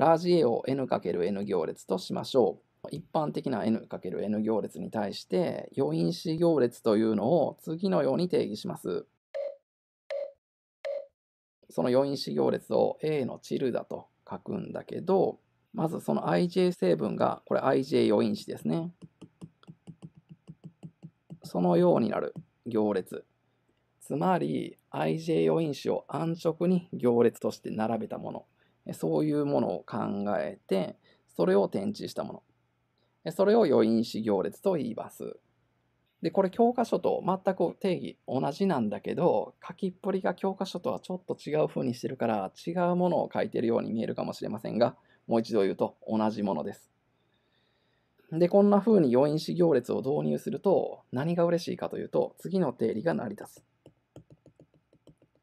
ラージ A を n×n 行列としましょう。一般的な n×n 行列に対して余因子行列というのを次のように定義します。その余因子行列を A のチルダと書くんだけど、まずその ij 成分が、これ ij 余因子ですね。そのようになる行列。つまり ij 余因子を安直に行列として並べたものそういうものを考えて、それを展示したもの。それを余韻子行列と言います。で、これ教科書と全く定義同じなんだけど、書きっぷりが教科書とはちょっと違う風にしてるから、違うものを書いてるように見えるかもしれませんが、もう一度言うと同じものです。で、こんな風に余因子行列を導入すると、何が嬉しいかというと、次の定理が成り立つ。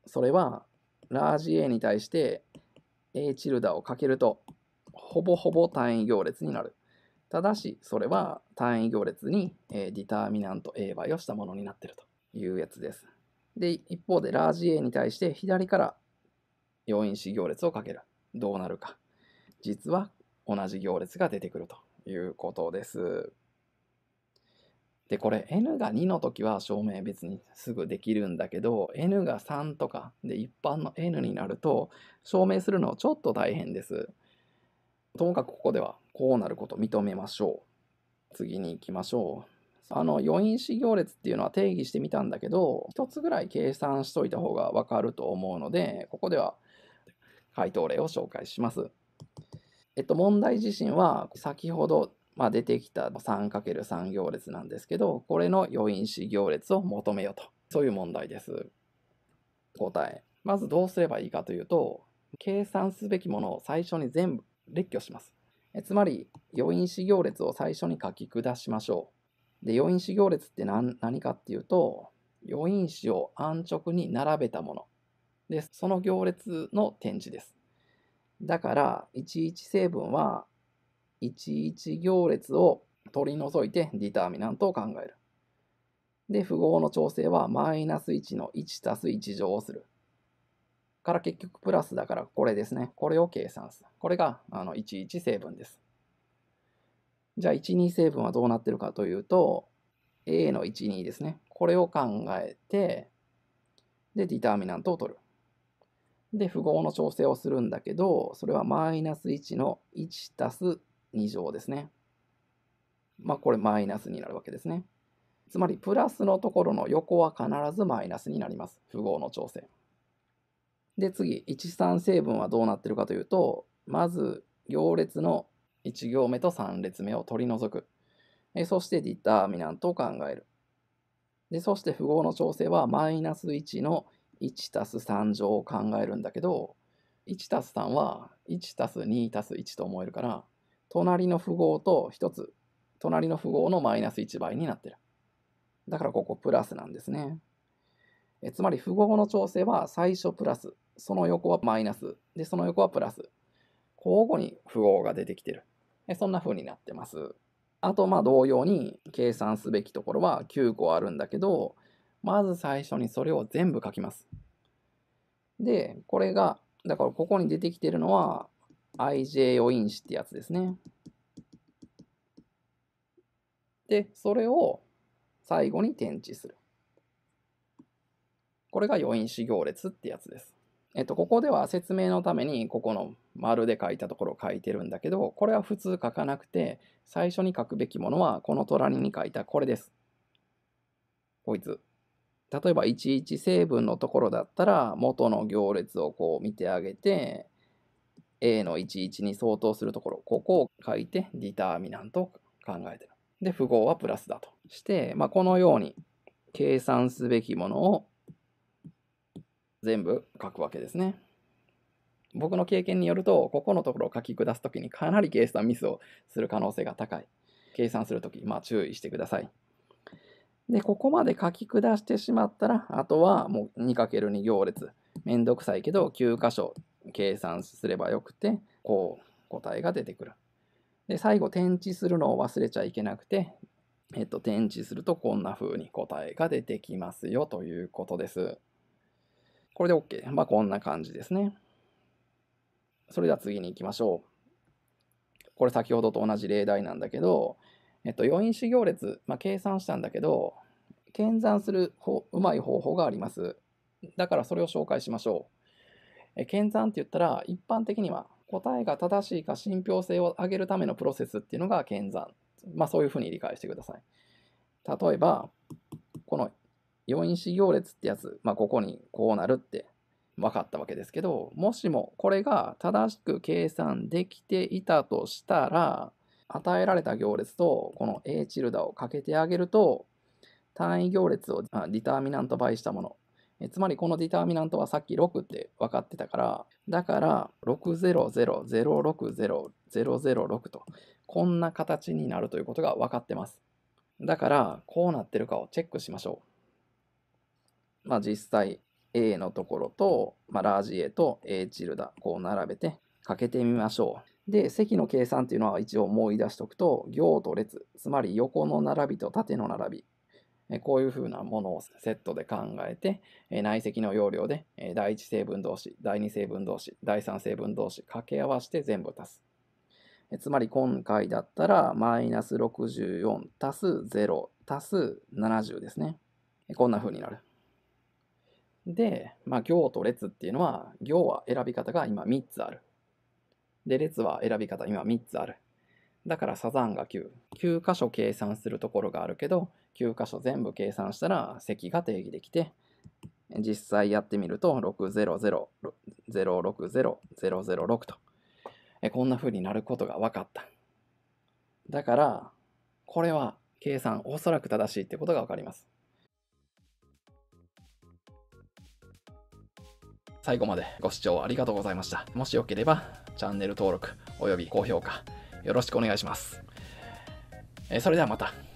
それは、ラージ A に対して A チルダをかけると、ほぼほぼ単位行列になる。ただし、それは単位行列に、えー、ディターミナント A 倍をしたものになっているというやつです。で、一方で、ラージ A に対して左から4因子行列をかける。どうなるか。実は同じ行列が出てくるということです。で、これ n が2の時は証明別にすぐできるんだけど、n が3とかで一般の n になると証明するのちょっと大変です。ともかくここではこうなること認めましょう。次に行きましょう。あの余韻子行列っていうのは定義してみたんだけど、一つぐらい計算しといた方がわかると思うので、ここでは回答例を紹介します。えっと、問題自身は先ほどまあ、出てきた 3×3 行列なんですけど、これの余因子行列を求めようと。そういう問題です。答え。まずどうすればいいかというと、計算すべきものを最初に全部列挙します。えつまり、余因子行列を最初に書き下しましょう。で、余因子行列って何何かっていうと、余因子を安直に並べたもの。で、その行列の展示です。だから、11成分は11行列を取り除いてディターミナントを考える。で、符号の調整はマイナス1の1たす1乗をする。から結局プラスだからこれですね。これを計算する。これがあの11成分です。じゃあ12成分はどうなってるかというと、A の12ですね。これを考えて、で、ディターミナントを取る。で、符号の調整をするんだけど、それはマイナス1の1たす2乗ですね。まあ、これマイナスになるわけですね。つまり、プラスのところの横は必ずマイナスになります。符号の調整。で、次、1、3成分はどうなってるかというと、まず、行列の1行目と3列目を取り除く。えそして、ディターミナントを考える。で、そして符号の調整は、マイナス1の1たす3乗を考えるんだけど、1たす3は1たす2たす1と思えるから、隣の符号と1つ、隣の符号のマイナス1倍になってる。だからここプラスなんですね。えつまり符号の調整は最初プラス、その横はマイナス、で、その横はプラス。交互に符号が出てきてる。えそんな風になってます。あと、まあ同様に計算すべきところは9個あるんだけど、まず最初にそれを全部書きます。で、これが、だからここに出てきてるのは、IJ を因子ってやつですね。で、それを最後に転置する。これが余因子行列ってやつです。えっと、ここでは説明のためにここの丸で書いたところを書いてるんだけど、これは普通書かなくて、最初に書くべきものはこの隣に書いたこれです。こいつ。例えば11成分のところだったら元の行列をこう見てあげて A の11に相当するところ、ここを書いてディターミナントを考えてる。で、符号はプラスだとして、まあ、このように計算すべきものを全部書くわけですね。僕の経験によると、ここのところを書き下すときにかなり計算ミスをする可能性が高い。計算するとき、まあ、注意してください。で、ここまで書き下してしまったら、あとはもう 2×2 行列。めんどくさいけど9箇所計算すればよくて、こう答えが出てくる。で、最後、転置するのを忘れちゃいけなくて、えっと、転置するとこんな風に答えが出てきますよということです。これで OK。まあ、こんな感じですね。それでは次に行きましょう。これ先ほどと同じ例題なんだけど、えっと、余因子行列、まあ、計算したんだけど、検算するうまい方法があります。だからそれを紹介しましょう。え検算って言ったら、一般的には答えが正しいか信憑性を上げるためのプロセスっていうのが検算。まあそういうふうに理解してください。例えば、この4因子行列ってやつ、まあここにこうなるって分かったわけですけど、もしもこれが正しく計算できていたとしたら、与えられた行列とこの A チルダをかけてあげると、単位行列をディターミナント倍したものえつまりこのディターミナントはさっき6って分かってたから、だから600060006と、こんな形になるということが分かってます。だから、こうなってるかをチェックしましょう。まあ実際、A のところと、まあ、ラージ A と A チルダ、こう並べてかけてみましょう。で、積の計算っていうのは一応思い出しておくと、行と列、つまり横の並びと縦の並び、こういうふうなものをセットで考えて、内積の容量で第1成分同士、第2成分同士、第3成分同士掛け合わせて全部足す。つまり今回だったら、マイナス64足す0足す70ですね。こんなふうになる。で、まあ、行と列っていうのは、行は選び方が今3つある。で、列は選び方今3つある。だからサザンが9。9箇所計算するところがあるけど、9箇所全部計算したら積が定義できて、実際やってみると600060006とえこんな風になることが分かった。だから、これは計算おそらく正しいってことが分かります。最後までご視聴ありがとうございました。もしよければチャンネル登録および高評価よろしくお願いします。えそれではまた。